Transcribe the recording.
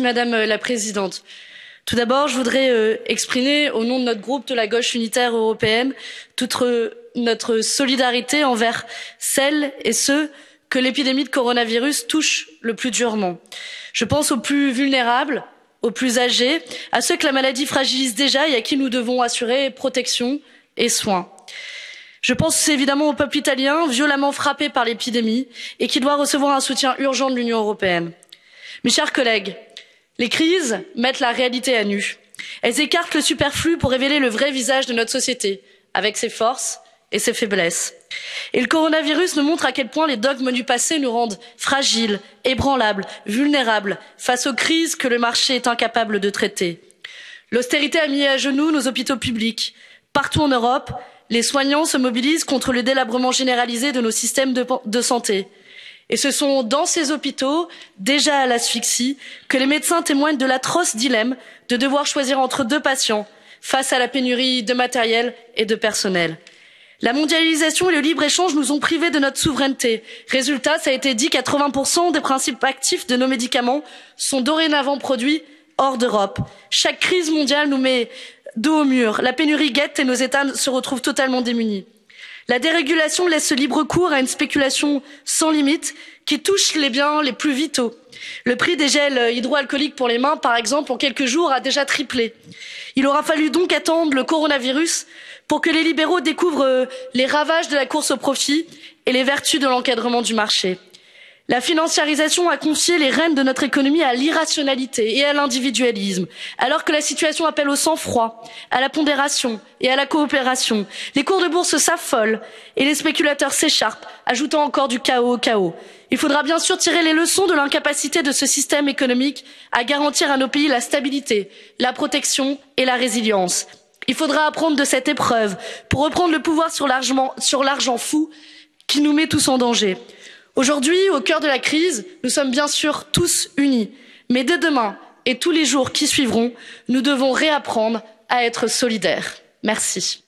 madame la présidente tout d'abord je voudrais euh, exprimer au nom de notre groupe de la gauche unitaire européenne toute euh, notre solidarité envers celles et ceux que l'épidémie de coronavirus touche le plus durement. je pense aux plus vulnérables aux plus âgés à ceux que la maladie fragilise déjà et à qui nous devons assurer protection et soins. je pense évidemment au peuple italien violemment frappé par l'épidémie et qui doit recevoir un soutien urgent de l'union européenne mes chers collègues les crises mettent la réalité à nu elles écartent le superflu pour révéler le vrai visage de notre société avec ses forces et ses faiblesses et le coronavirus nous montre à quel point les dogmes du passé nous rendent fragiles ébranlables vulnérables face aux crises que le marché est incapable de traiter. l'austérité a mis à genoux nos hôpitaux publics partout en europe les soignants se mobilisent contre le délabrement généralisé de nos systèmes de santé et ce sont dans ces hôpitaux déjà à l'asphyxie que les médecins témoignent de l'atroce dilemme de devoir choisir entre deux patients face à la pénurie de matériel et de personnel. la mondialisation et le libre échange nous ont privés de notre souveraineté. résultat ça a été dit 80% des principes actifs de nos médicaments sont dorénavant produits hors d'europe. chaque crise mondiale nous met dos au mur la pénurie guette et nos états se retrouvent totalement démunis la dérégulation laisse libre cours à une spéculation sans limite qui touche les biens les plus vitaux le prix des gels hydroalcooliques pour les mains par exemple en quelques jours a déjà triplé. il aura fallu donc attendre le coronavirus pour que les libéraux découvrent euh, les ravages de la course au profit et les vertus de l'encadrement du marché la financiarisation a confié les rênes de notre économie à l'irrationalité et à l'individualisme alors que la situation appelle au sang froid à la pondération et à la coopération. les cours de bourse s'affolent et les spéculateurs s'écharpent ajoutant encore du chaos au chaos. il faudra bien sûr tirer les leçons de l'incapacité de ce système économique à garantir à nos pays la stabilité la protection et la résilience. il faudra apprendre de cette épreuve pour reprendre le pouvoir sur l'argent fou qui nous met tous en danger aujourd'hui au cœur de la crise nous sommes bien sûr tous unis mais dès demain et tous les jours qui suivront nous devons réapprendre à être solidaires. merci.